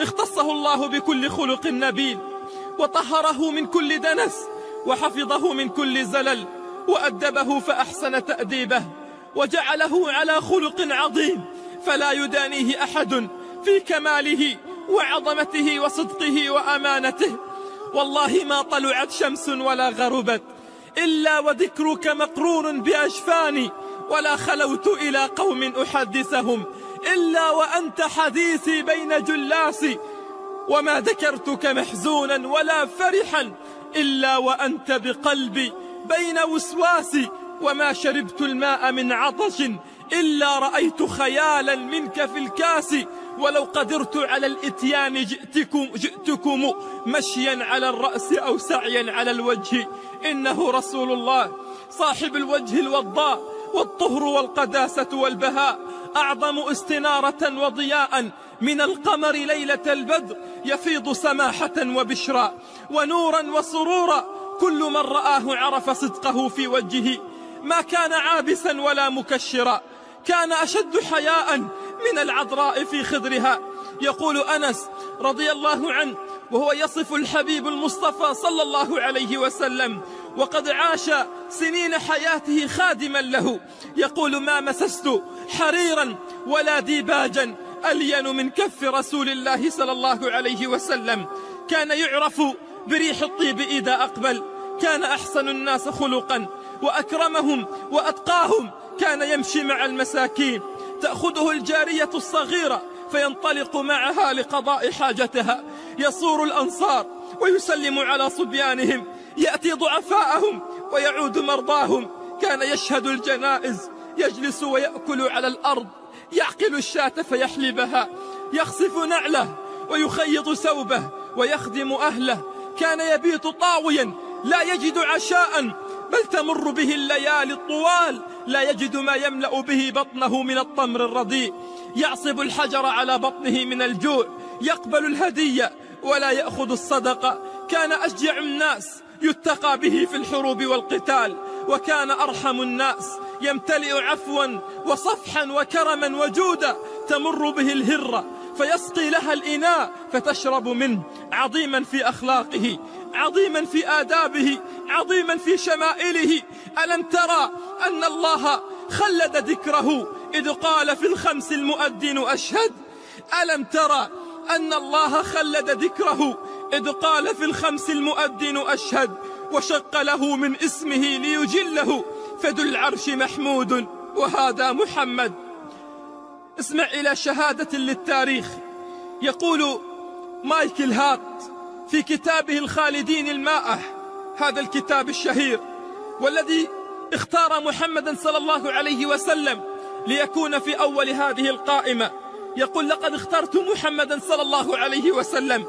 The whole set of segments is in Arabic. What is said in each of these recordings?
اختصه الله بكل خلق نبيل وطهره من كل دنس وحفظه من كل زلل وأدبه فأحسن تأديبه وجعله على خلق عظيم فلا يدانيه أحد في كماله وعظمته وصدقه وأمانته والله ما طلعت شمس ولا غربت إلا وذكرك مقرون بأجفاني ولا خلوت إلى قوم أحدثهم إلا وأنت حديثي بين جلاسي وما ذكرتك محزونا ولا فرحا إلا وأنت بقلبي بين وسواسي وما شربت الماء من عطش إلا رأيت خيالا منك في الكاس ولو قدرت على الاتيان جئتكم, جئتكم مشيا على الرأس أو سعيا على الوجه إنه رسول الله صاحب الوجه الوضاء والطهر والقداسة والبهاء أعظم استنارة وضياء من القمر ليلة البدر يفيض سماحة وبشرا ونورا وسرورا كل من رآه عرف صدقه في وجهه ما كان عابسا ولا مكشرا كان أشد حياء من العذراء في خضرها يقول أنس رضي الله عنه وهو يصف الحبيب المصطفى صلى الله عليه وسلم وقد عاش سنين حياته خادما له يقول ما مسست حريرا ولا ديباجا ألين من كف رسول الله صلى الله عليه وسلم كان يعرف بريح الطيب إذا أقبل كان أحسن الناس خلقا وأكرمهم وأتقاهم كان يمشي مع المساكين تأخذه الجارية الصغيرة فينطلق معها لقضاء حاجتها يصور الأنصار ويسلم على صبيانهم يأتي ضعفاءهم ويعود مرضاهم كان يشهد الجنائز يجلس ويأكل على الأرض يعقل الشاة فيحلبها يخصف نعله ويخيط ثوبه ويخدم أهله كان يبيت طاويا لا يجد عشاء بل تمر به الليالي الطوال لا يجد ما يملأ به بطنه من الطمر الرديء يعصب الحجر على بطنه من الجوع يقبل الهدية ولا يأخذ الصدقة كان أشجع الناس يتقى به في الحروب والقتال وكان أرحم الناس يمتلئ عفوا وصفحا وكرما وجودا تمر به الهرة فيسقي لها الإناء فتشرب منه عظيما في أخلاقه عظيما في آدابه عظيما في شمائله ألم ترى أن الله خلد ذكره إذ قال في الخمس المؤدين أشهد ألم ترى أن الله خلد ذكره إذ قال في الخمس المؤذن أشهد وشق له من اسمه ليجله فذو العرش محمود وهذا محمد اسمع إلى شهادة للتاريخ يقول مايكل هات في كتابه الخالدين المائة هذا الكتاب الشهير والذي اختار محمدا صلى الله عليه وسلم ليكون في أول هذه القائمة يقول لقد اخترت محمدا صلى الله عليه وسلم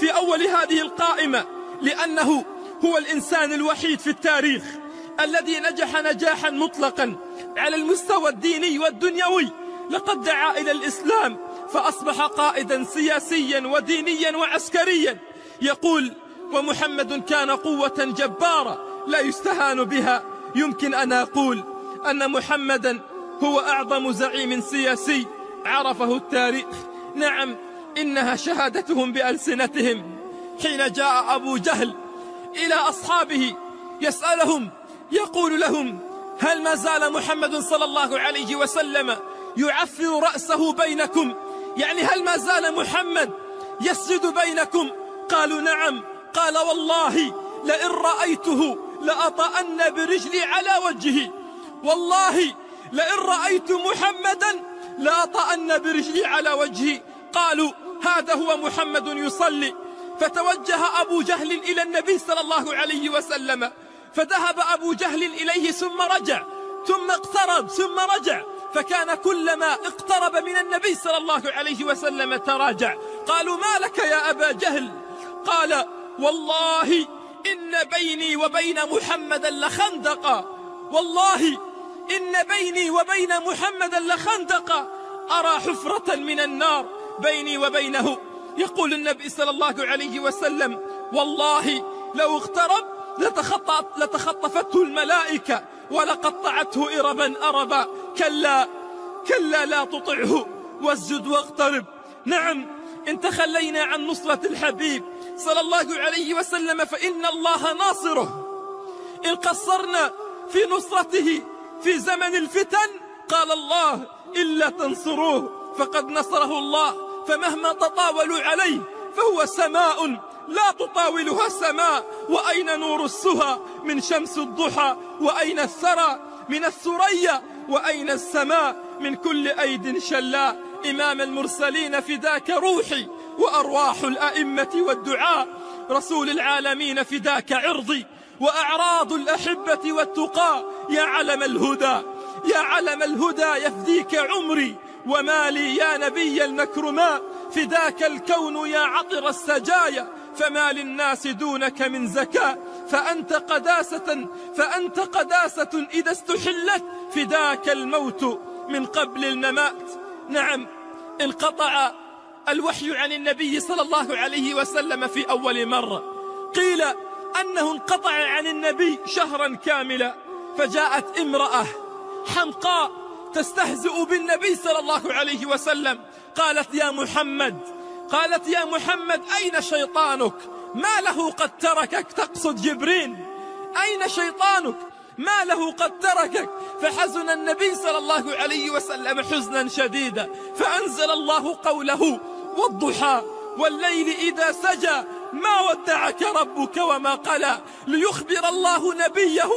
في أول هذه القائمة لأنه هو الإنسان الوحيد في التاريخ الذي نجح نجاحا مطلقا على المستوى الديني والدنيوي لقد دعا إلى الإسلام فأصبح قائدا سياسيا ودينيا وعسكريا يقول ومحمد كان قوة جبارة لا يستهان بها يمكن أن أقول أن محمدا هو أعظم زعيم سياسي عرفه التاريخ نعم إنها شهادتهم بألسنتهم حين جاء أبو جهل إلى أصحابه يسألهم يقول لهم هل ما زال محمد صلى الله عليه وسلم يعفر رأسه بينكم يعني هل ما زال محمد يسجد بينكم قالوا نعم قال والله لئن رأيته لأطأن برجلي على وجهي والله لئن رأيت محمدا لأطأن برجلي على وجهي قالوا هذا هو محمد يصلي فتوجه أبو جهل إلى النبي صلى الله عليه وسلم فذهب أبو جهل إليه ثم رجع ثم اقترب ثم رجع فكان كلما اقترب من النبي صلى الله عليه وسلم تراجع قالوا ما لك يا أبا جهل قال والله إن بيني وبين محمدا لخندقا والله إن بيني وبين محمدا لخندقا أرى حفرة من النار بيني وبينه يقول النبي صلى الله عليه وسلم والله لو اغترب لتخطفته الملائكة ولقطعته إربا أربا كلا كلا لا تطعه واسجد واقترب نعم إن تخلينا عن نصرة الحبيب صلى الله عليه وسلم فإن الله ناصره إن قصرنا في نصرته في زمن الفتن قال الله إلا تنصروه فقد نصره الله فمهما تطاولوا عليه فهو سماء لا تطاولها السماء وأين نور السهى من شمس الضحى وأين الثرى من الثريا وأين السماء من كل أيد شلاء إمام المرسلين فداك روحي وأرواح الأئمة والدعاء رسول العالمين فداك عرضي وأعراض الأحبة والتقاء يا علم الهدى يا علم الهدى يفديك عمري وما لي يا نبي المكرماء فداك الكون يا عطر السجايا فما للناس دونك من زكاء فأنت قداسة فأنت قداسة إذا استحلت فداك الموت من قبل الممات نعم انقطع الوحي عن النبي صلى الله عليه وسلم في أول مرة قيل أنه انقطع عن النبي شهرا كاملا فجاءت امرأة حمقاء تستهزئ بالنبي صلى الله عليه وسلم قالت يا محمد قالت يا محمد أين شيطانك ما له قد تركك تقصد جبريل أين شيطانك ما له قد تركك فحزن النبي صلى الله عليه وسلم حزنا شديدا فأنزل الله قوله والضحى والليل إذا سجى ما ودعك ربك وما قلى ليخبر الله نبيه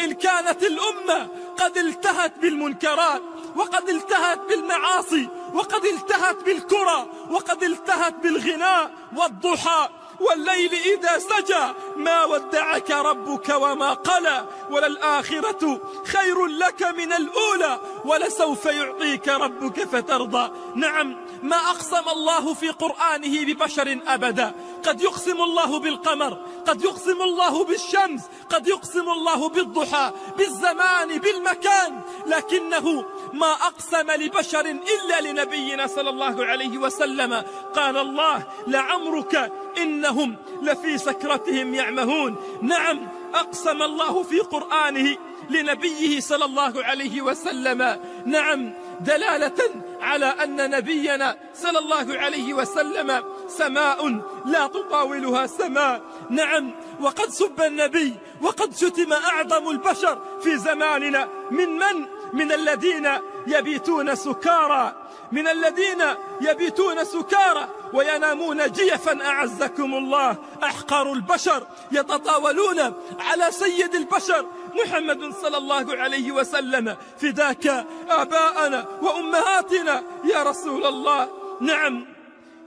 إن كانت الأمة وقد التهت بالمنكرات وقد التهت بالمعاصي وقد التهت بالكرة وقد التهت بالغناء والضحى والليل إذا سجى ما ودعك ربك وما قلى وللآخرة خير لك من الأولى ولسوف يعطيك ربك فترضى نعم ما أقسم الله في قرآنه ببشر أبدا قد يقسم الله بالقمر قد يقسم الله بالشمس قد يقسم الله بالضحى بالزمان بالمكان لكنه ما أقسم لبشر إلا لنبينا صلى الله عليه وسلم قال الله لعمرك إنهم لفي سكرتهم يعمهون نعم أقسم الله في قرآنه لنبيه صلى الله عليه وسلم نعم دلالة على أن نبينا صلى الله عليه وسلم سماء لا تطاولها سماء نعم وقد سب النبي وقد شتم أعظم البشر في زماننا من من؟ من الذين يبيتون سكارى من الذين يبيتون سكارى وينامون جيفا أعزكم الله أحقر البشر يتطاولون على سيد البشر محمد صلى الله عليه وسلم فداك آباءنا وأمهاتنا يا رسول الله نعم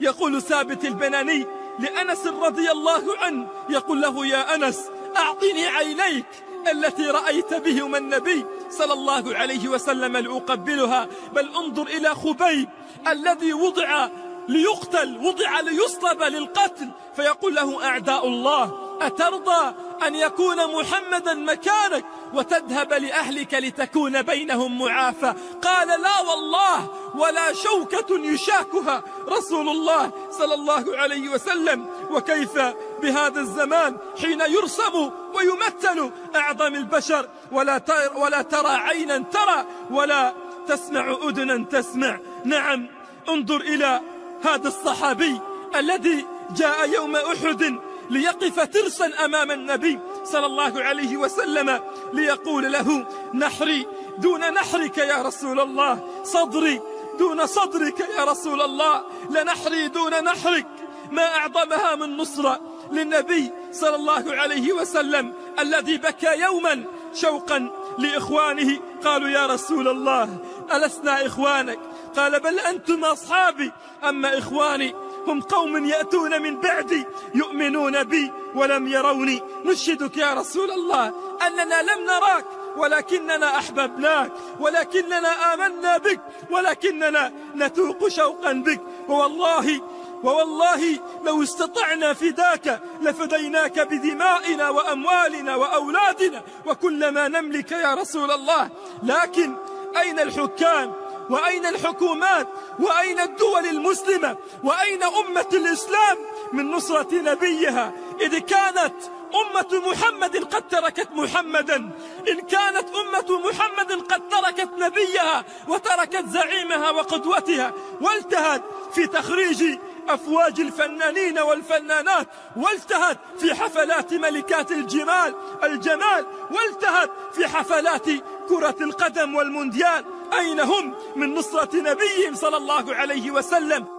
يقول ثابت البناني لأنس رضي الله عنه يقول له يا أنس أعطني عينيك التي رأيت بهما النبي صلى الله عليه وسلم لأقبلها بل انظر إلى خبيب الذي وضع ليقتل وضع ليصلب للقتل فيقول له أعداء الله أترضى أن يكون محمدا مكانك وتذهب لأهلك لتكون بينهم معافى قال لا والله ولا شوكة يشاكها رسول الله صلى الله عليه وسلم وكيف بهذا الزمان حين يرسم ويمتن أعظم البشر ولا ولا ترى عينا ترى ولا تسمع أذنا تسمع نعم انظر إلى هذا الصحابي الذي جاء يوم أحد ليقف ترسا أمام النبي صلى الله عليه وسلم ليقول له نحري دون نحرك يا رسول الله صدري دون صدرك يا رسول الله لنحري دون نحرك ما أعظمها من نصرة للنبي صلى الله عليه وسلم الذي بكى يوما شوقا لإخوانه قالوا يا رسول الله ألسنا إخوانك قال بل أنتم أصحابي أما إخواني هم قوم يأتون من بعدي يؤمنون بي ولم يروني نشهدك يا رسول الله أننا لم نراك ولكننا أحببناك ولكننا آمنا بك ولكننا نتوق شوقا بك والله ووالله لو استطعنا فداك لفديناك بدمائنا وأموالنا وأولادنا وكل ما نملك يا رسول الله لكن أين الحكام وأين الحكومات وأين الدول المسلمة وأين أمة الإسلام من نصرة نبيها إذ كانت أمة محمد قد تركت محمدا إن كانت أمة محمد قد تركت نبيها وتركت زعيمها وقدوتها والتهت في تخريج أفواج الفنانين والفنانات والتهت في حفلات ملكات الجمال الجمال والتهت في حفلات كرة القدم والمونديال أين هم من نصرة نبيهم صلى الله عليه وسلم